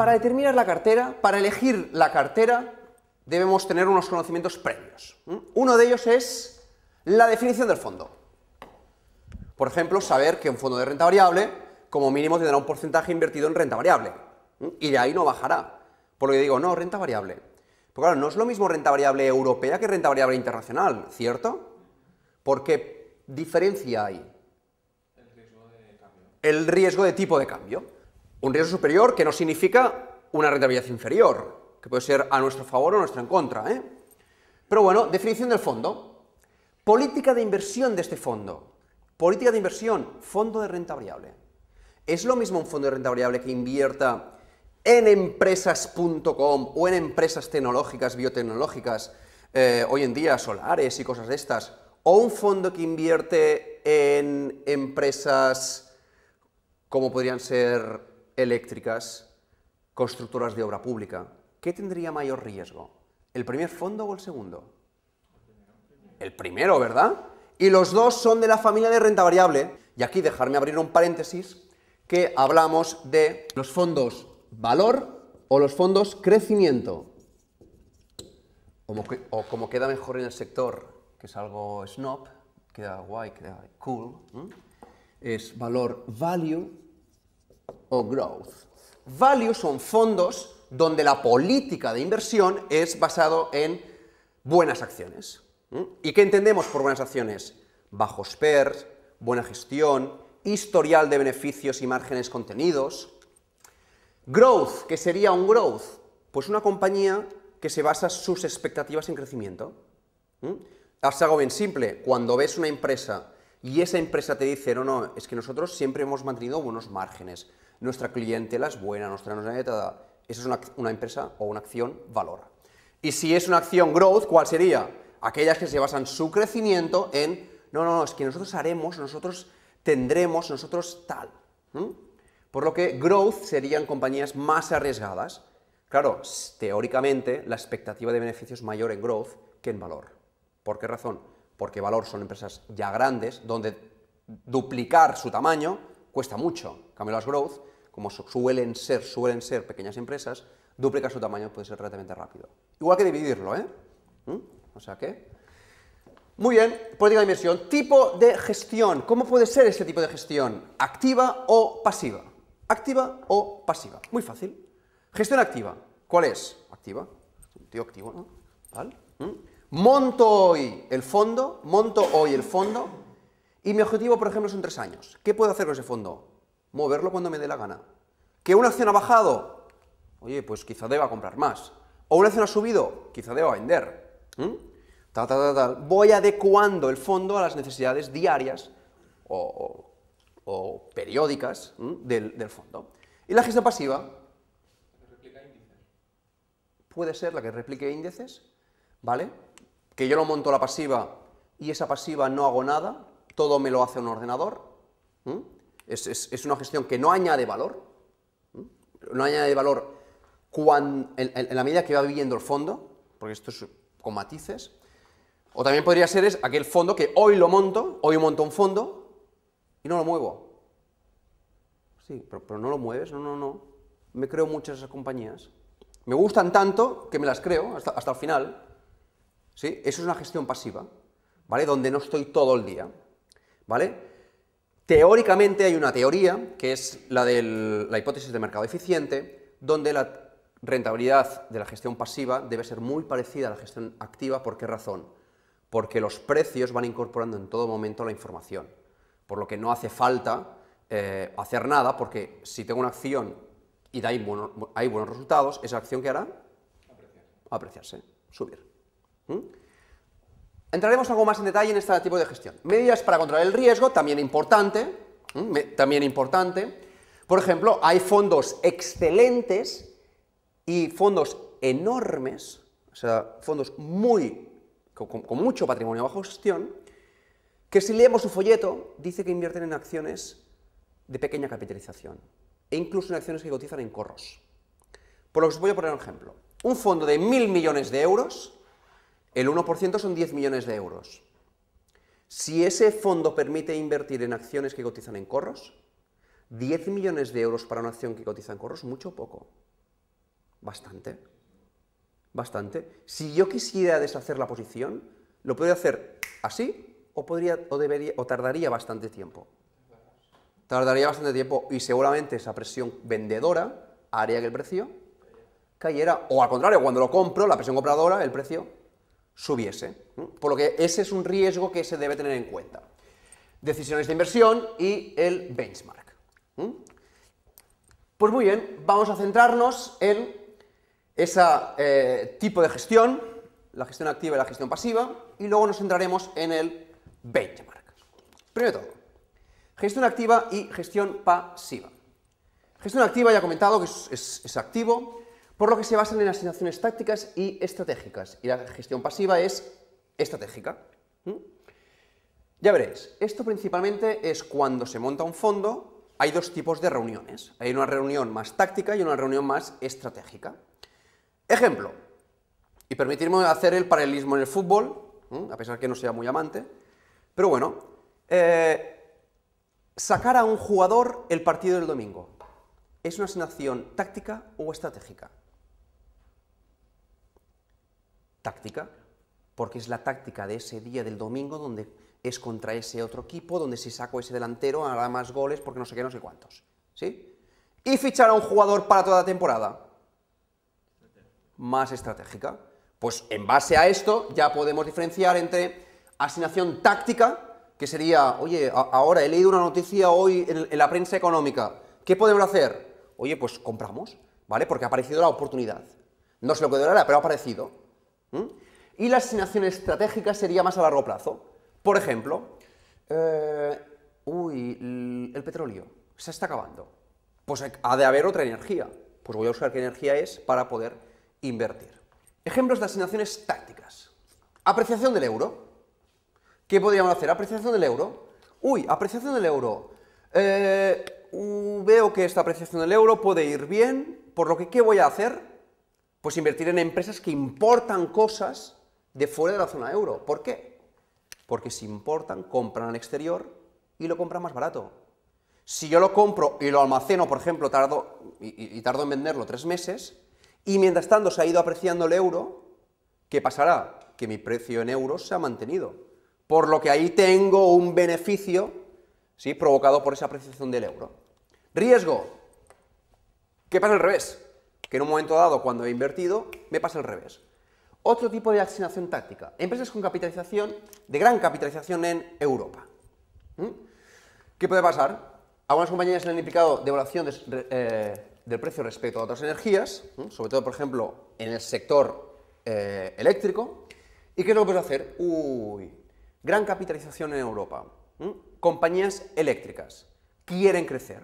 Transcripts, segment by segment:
para determinar la cartera, para elegir la cartera, debemos tener unos conocimientos previos. Uno de ellos es la definición del fondo. Por ejemplo, saber que un fondo de renta variable, como mínimo, tendrá un porcentaje invertido en renta variable. Y de ahí no bajará. Por lo que digo, no, renta variable. Porque claro, no es lo mismo renta variable europea que renta variable internacional, ¿cierto? Porque diferencia hay? El riesgo de, cambio. El riesgo de tipo de cambio un riesgo superior que no significa una rentabilidad inferior, que puede ser a nuestro favor o a nuestra en contra. ¿eh? Pero bueno, definición del fondo. Política de inversión de este fondo. Política de inversión, fondo de renta variable. ¿Es lo mismo un fondo de renta variable que invierta en empresas.com o en empresas tecnológicas, biotecnológicas, eh, hoy en día solares y cosas de estas, o un fondo que invierte en empresas como podrían ser eléctricas, constructoras de obra pública. ¿Qué tendría mayor riesgo? ¿El primer fondo o el segundo? El primero, ¿verdad? Y los dos son de la familia de renta variable. Y aquí dejarme abrir un paréntesis que hablamos de los fondos valor o los fondos crecimiento. o como queda mejor en el sector, que es algo snob, queda guay, queda cool, es valor value o growth. Value son fondos donde la política de inversión es basado en buenas acciones. ¿Y qué entendemos por buenas acciones? Bajos PERS, buena gestión, historial de beneficios y márgenes contenidos. Growth, ¿qué sería un growth? Pues una compañía que se basa sus expectativas en crecimiento. Haz algo bien simple. Cuando ves una empresa y esa empresa te dice, no, no, es que nosotros siempre hemos mantenido buenos márgenes, nuestra clientela es buena, nuestra... Esa es una, empresa o una acción valor. Y si es una acción growth, ¿cuál sería? Aquellas que se basan su crecimiento en, no, no, no, es que nosotros haremos, nosotros tendremos, nosotros tal. Por lo que growth serían compañías más arriesgadas. Claro, teóricamente la expectativa de beneficio es mayor en growth que en valor. ¿Por qué razón? porque Valor son empresas ya grandes, donde duplicar su tamaño cuesta mucho. En growth, como suelen ser, suelen ser pequeñas empresas, duplicar su tamaño puede ser relativamente rápido. Igual que dividirlo, ¿eh? ¿Mm? O sea que... Muy bien, política de inversión. Tipo de gestión. ¿Cómo puede ser este tipo de gestión? ¿Activa o pasiva? ¿Activa o pasiva? Muy fácil. Gestión activa. ¿Cuál es? Activa. Un tío activo, ¿no? ¿Vale? ¿Mm? monto hoy el fondo, monto hoy el fondo y mi objetivo, por ejemplo, son tres años. ¿Qué puedo hacer con ese fondo? Moverlo cuando me dé la gana. ¿Que una acción ha bajado? Oye, pues quizá deba comprar más. ¿O una acción ha subido? Quizá deba vender. ¿Mm? Voy adecuando el fondo a las necesidades diarias o, periódicas del, del fondo. ¿Y la gestión pasiva? Puede ser la que replique índices, ¿vale? que yo lo monto la pasiva y esa pasiva no hago nada, todo me lo hace un ordenador. Es, una gestión que no añade valor. No añade valor en, la medida que va viviendo el fondo, porque esto es con matices. O también podría ser es aquel fondo que hoy lo monto, hoy monto un fondo y no lo muevo. Sí, pero, no lo mueves, no, no, no. Me creo muchas esas compañías. Me gustan tanto que me las creo hasta, hasta el final. Eso es una gestión pasiva, ¿vale? Donde no estoy todo el día, ¿vale? Teóricamente hay una teoría, que es la de la hipótesis de mercado eficiente, donde la rentabilidad de la gestión pasiva debe ser muy parecida a la gestión activa. ¿Por qué razón? Porque los precios van incorporando en todo momento la información, por lo que no hace falta eh, hacer nada, porque si tengo una acción y da hay, buenos, resultados, esa acción que hará apreciarse subir. ¿Mm? Entraremos algo más en detalle en este tipo de gestión. Medidas para controlar el riesgo, también importante, ¿Mm? también importante. Por ejemplo, hay fondos excelentes y fondos enormes, o sea, fondos muy, con, mucho patrimonio bajo gestión, que si leemos su folleto, dice que invierten en acciones de pequeña capitalización, e incluso en acciones que cotizan en corros. Por lo que os voy a poner un ejemplo. Un fondo de mil millones de euros el 1% son 10 millones de euros. Si ese fondo permite invertir en acciones que cotizan en corros, 10 millones de euros para una acción que cotiza en corros, mucho o poco. Bastante. Bastante. Si yo quisiera deshacer la posición, lo podría hacer así o, podría, o, debería, o tardaría bastante tiempo. Tardaría bastante tiempo y seguramente esa presión vendedora haría que el precio cayera. O al contrario, cuando lo compro, la presión compradora, el precio subiese. Por lo que ese es un riesgo que se debe tener en cuenta. Decisiones de inversión y el benchmark. Pues muy bien, vamos a centrarnos en ese eh, tipo de gestión, la gestión activa y la gestión pasiva, y luego nos centraremos en el benchmark. Primero todo, gestión activa y gestión pasiva. Gestión activa, ya he comentado que es activo, por lo que se basan en asignaciones tácticas y estratégicas, y la gestión pasiva es estratégica. Ya veréis, esto principalmente es cuando se monta un fondo, hay dos tipos de reuniones. Hay una reunión más táctica y una reunión más estratégica. Ejemplo, y permitirme hacer el paralelismo en el fútbol, a pesar que no sea muy amante, pero bueno, eh, sacar a un jugador el partido del domingo. ¿Es una asignación táctica o estratégica? táctica, porque es la táctica de ese día del domingo donde es contra ese otro equipo, donde si saco ese delantero hará más goles porque no sé qué, no sé cuántos. ¿Sí? Y fichar a un jugador para toda la temporada. Más estratégica. Pues en base a esto ya podemos diferenciar entre asignación táctica, que sería, oye, ahora he leído una noticia hoy en, la prensa económica, ¿qué podemos hacer? Oye, pues compramos, ¿vale? Porque ha aparecido la oportunidad. No se lo que durará, pero ha aparecido. Y la asignación estratégica sería más a largo plazo. Por ejemplo, eh, el petróleo se está acabando. Pues ha de haber otra energía. Pues voy a buscar qué energía es para poder invertir. Ejemplos de asignaciones tácticas. Apreciación del euro. ¿Qué podríamos hacer? Apreciación del euro. Uy, apreciación del euro. Eh, veo que esta apreciación del euro puede ir bien, por lo que ¿qué voy a hacer? Pues invertir en empresas que importan cosas de fuera de la zona euro. ¿Por qué? Porque si importan, compran al exterior y lo compran más barato. Si yo lo compro y lo almaceno, por ejemplo, tardo, y, tardo en venderlo tres meses, y mientras tanto se ha ido apreciando el euro, ¿qué pasará? Que mi precio en euros se ha mantenido. Por lo que ahí tengo un beneficio ¿sí? provocado por esa apreciación del euro. Riesgo. ¿Qué pasa al revés? que en un momento dado, cuando he invertido, me pasa al revés. Otro tipo de asignación táctica. Empresas con capitalización, de gran capitalización en Europa. ¿Mm? ¿Qué puede pasar? Algunas compañías han implicado devaluación eh, del precio respecto a otras energías, sobre todo, por ejemplo, en el sector eh, eléctrico. ¿Y qué es lo que puedes hacer? Uy, gran capitalización en Europa. Compañías eléctricas quieren crecer,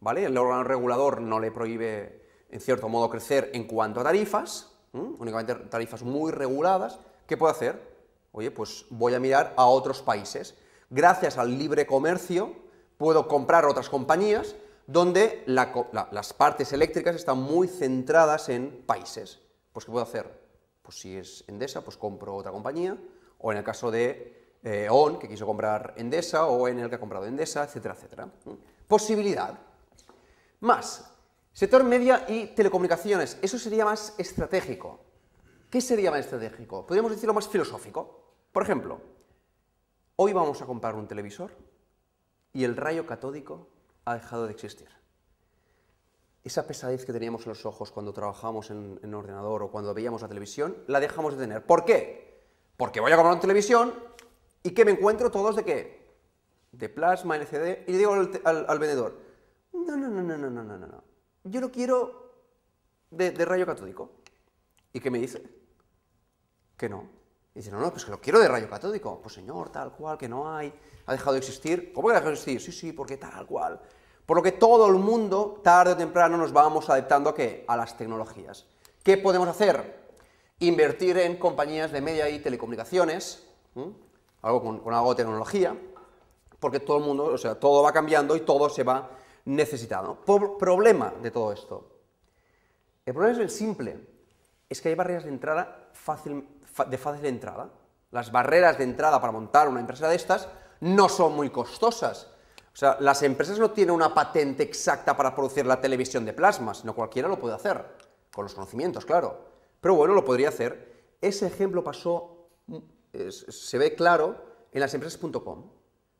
¿vale? El órgano regulador no le prohíbe en cierto modo, crecer en cuanto a tarifas, únicamente tarifas muy reguladas, ¿qué puedo hacer? Oye, pues voy a mirar a otros países. Gracias al libre comercio puedo comprar otras compañías donde las partes eléctricas están muy centradas en países. Pues ¿qué puedo hacer? Pues si es Endesa, pues compro otra compañía, o en el caso de eh, ON, que quiso comprar Endesa, o en el que ha comprado Endesa, etcétera, etcétera. Posibilidad. Más, Sector media y telecomunicaciones, eso sería más estratégico. ¿Qué sería más estratégico? Podríamos decirlo más filosófico. Por ejemplo, hoy vamos a comprar un televisor y el rayo catódico ha dejado de existir. Esa pesadez que teníamos en los ojos cuando trabajábamos en, ordenador o cuando veíamos la televisión, la dejamos de tener. ¿Por qué? Porque voy a comprar una televisión y que me encuentro todos de qué? De plasma, LCD, y le digo al, al vendedor, no, no, no, no, no, no, no, no yo lo quiero de, rayo catódico. ¿Y qué me dice? Que no. Y dice, no, no, pues que lo quiero de rayo catódico. Pues señor, tal cual, que no hay, ha dejado de existir. ¿Cómo que ha dejado de existir? Sí, sí, porque tal cual. Por lo que todo el mundo, tarde o temprano, nos vamos adaptando a qué? A las tecnologías. ¿Qué podemos hacer? Invertir en compañías de media y telecomunicaciones, algo con, algo de tecnología, porque todo el mundo, o sea, todo va cambiando y todo se va necesitado. problema de todo esto. El problema es el simple, es que hay barreras de entrada de fácil entrada. Las barreras de entrada para montar una empresa de estas no son muy costosas. O sea, las empresas no tienen una patente exacta para producir la televisión de plasma, No cualquiera lo puede hacer, con los conocimientos, claro. Pero bueno, lo podría hacer. Ese ejemplo pasó, mm, se ve claro, en las empresas.com.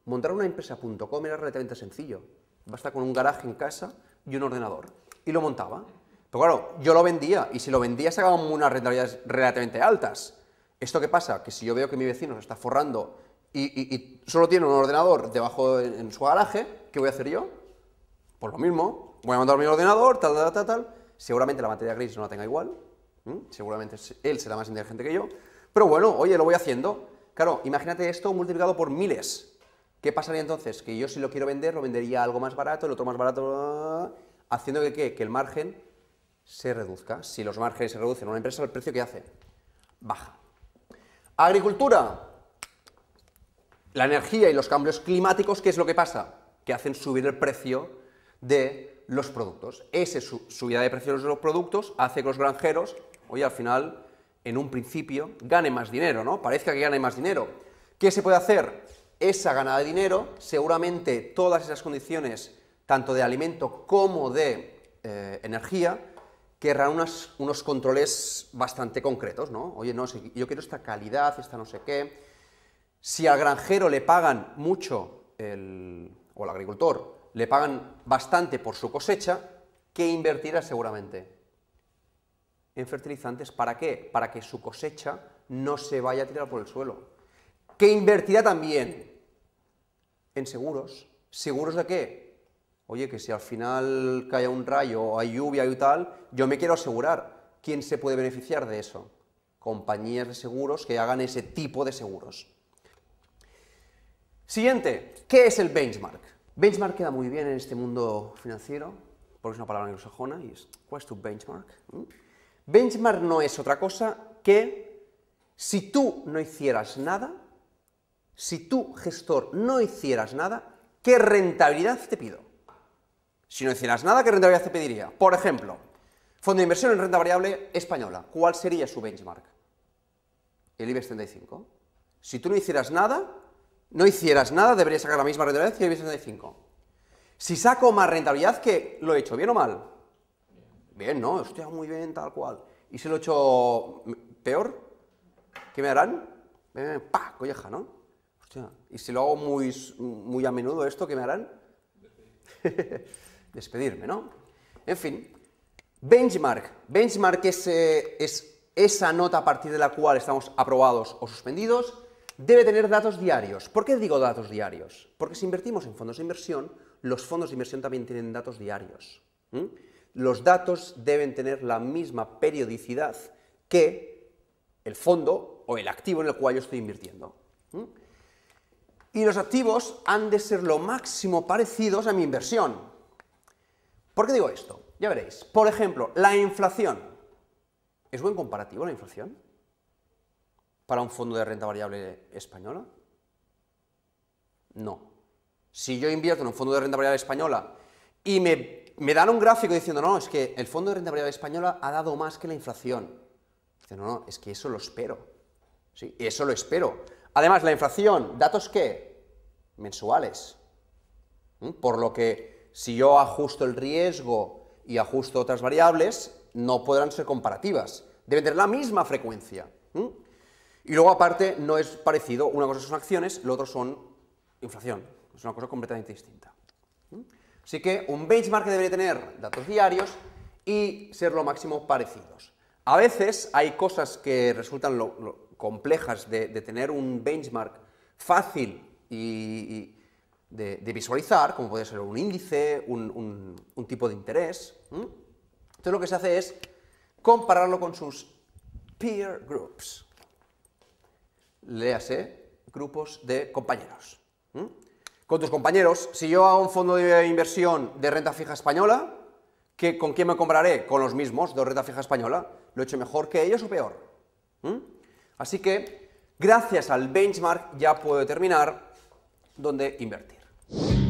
Montar una empresa.com era relativamente sencillo. Basta con un garaje en casa y un ordenador. Y lo montaba. Pero claro, yo lo vendía y si lo vendía sacaba unas rentabilidades relativamente altas. ¿Esto qué pasa? Que si yo veo que mi vecino se está forrando y, solo tiene un ordenador debajo en, su garaje, ¿qué voy a hacer yo? por pues lo mismo, voy a montar mi ordenador, tal, tal, tal, tal. Seguramente la materia gris no la tenga igual, seguramente él será más inteligente que yo, pero bueno, oye, lo voy haciendo. Claro, imagínate esto multiplicado por miles, ¿Qué pasaría entonces? Que yo si lo quiero vender, lo vendería algo más barato, el otro más barato, haciendo que, el margen se reduzca. Si los márgenes se reducen en una empresa, el precio qué hace baja. Agricultura. La energía y los cambios climáticos, ¿qué es lo que pasa? Que hacen subir el precio de los productos. Ese subida de precios de los productos hace que los granjeros, hoy al final, en un principio, ganen más dinero, ¿no? Parezca que gane más dinero. ¿Qué se puede hacer? esa ganada de dinero, seguramente todas esas condiciones, tanto de alimento como de eh, energía, querrán unos controles bastante concretos, ¿no? Oye, no, yo quiero esta calidad, esta no sé qué. Si al granjero le pagan mucho, el, o al agricultor, le pagan bastante por su cosecha, ¿qué invertirá seguramente? En fertilizantes. ¿Para qué? Para que su cosecha no se vaya a tirar por el suelo. ¿Qué invertirá también en seguros. ¿Seguros de qué? Oye, que si al final cae un rayo o hay lluvia y tal, yo me quiero asegurar. ¿Quién se puede beneficiar de eso? Compañías de seguros que hagan ese tipo de seguros. Siguiente, ¿qué es el benchmark? Benchmark queda muy bien en este mundo financiero, porque es una palabra anglosajona, y es, ¿cuál es tu benchmark? ¿Mm? Benchmark no es otra cosa que si tú no hicieras nada, si tú, gestor, no hicieras nada, ¿qué rentabilidad te pido? Si no hicieras nada, ¿qué rentabilidad te pediría? Por ejemplo, fondo de inversión en renta variable española, ¿cuál sería su benchmark? El IBEX 35. Si tú no hicieras nada, no hicieras nada, deberías sacar la misma rentabilidad que el IBEX 35. Si saco más rentabilidad que lo he hecho, ¿bien o mal? Bien, ¿no? Estoy muy bien, tal cual. ¿Y si lo he hecho peor? ¿Qué me harán? Eh, ¡Pah! Colleja, ¿no? ¿Y si lo hago muy, muy a menudo esto, qué me harán? Despedirme, ¿no? En fin, benchmark. Benchmark eh, es, esa nota a partir de la cual estamos aprobados o suspendidos. Debe tener datos diarios. ¿Por qué digo datos diarios? Porque si invertimos en fondos de inversión, los fondos de inversión también tienen datos diarios. Los datos deben tener la misma periodicidad que el fondo o el activo en el cual yo estoy invirtiendo y los activos han de ser lo máximo parecidos a mi inversión. ¿Por qué digo esto? Ya veréis. Por ejemplo, la inflación. ¿Es buen comparativo la inflación para un fondo de renta variable española? No. Si yo invierto en un fondo de renta variable española y me, dan un gráfico diciendo, no, es que el fondo de renta variable española ha dado más que la inflación. Dice, no, no, es que eso lo espero. Sí, eso lo espero. Además, la inflación, datos qué? mensuales. ¿Mm? Por lo que si yo ajusto el riesgo y ajusto otras variables, no podrán ser comparativas. Deben tener la misma frecuencia. ¿Mm? Y luego, aparte, no es parecido. Una cosa son acciones, lo otro son inflación. Es una cosa completamente distinta. ¿Mm? Así que un benchmark debería tener datos diarios y ser lo máximo parecidos. A veces hay cosas que resultan lo, complejas, de, tener un benchmark fácil y, de, visualizar, como puede ser un índice, un, tipo de interés. Entonces lo que se hace es compararlo con sus peer groups. Léase grupos de compañeros. Con tus compañeros, si yo hago un fondo de inversión de renta fija española, ¿Con quién me compraré? Con los mismos de renta fija española. ¿Lo he hecho mejor que ellos o peor? Así que, gracias al benchmark, ya puedo determinar dónde invertir.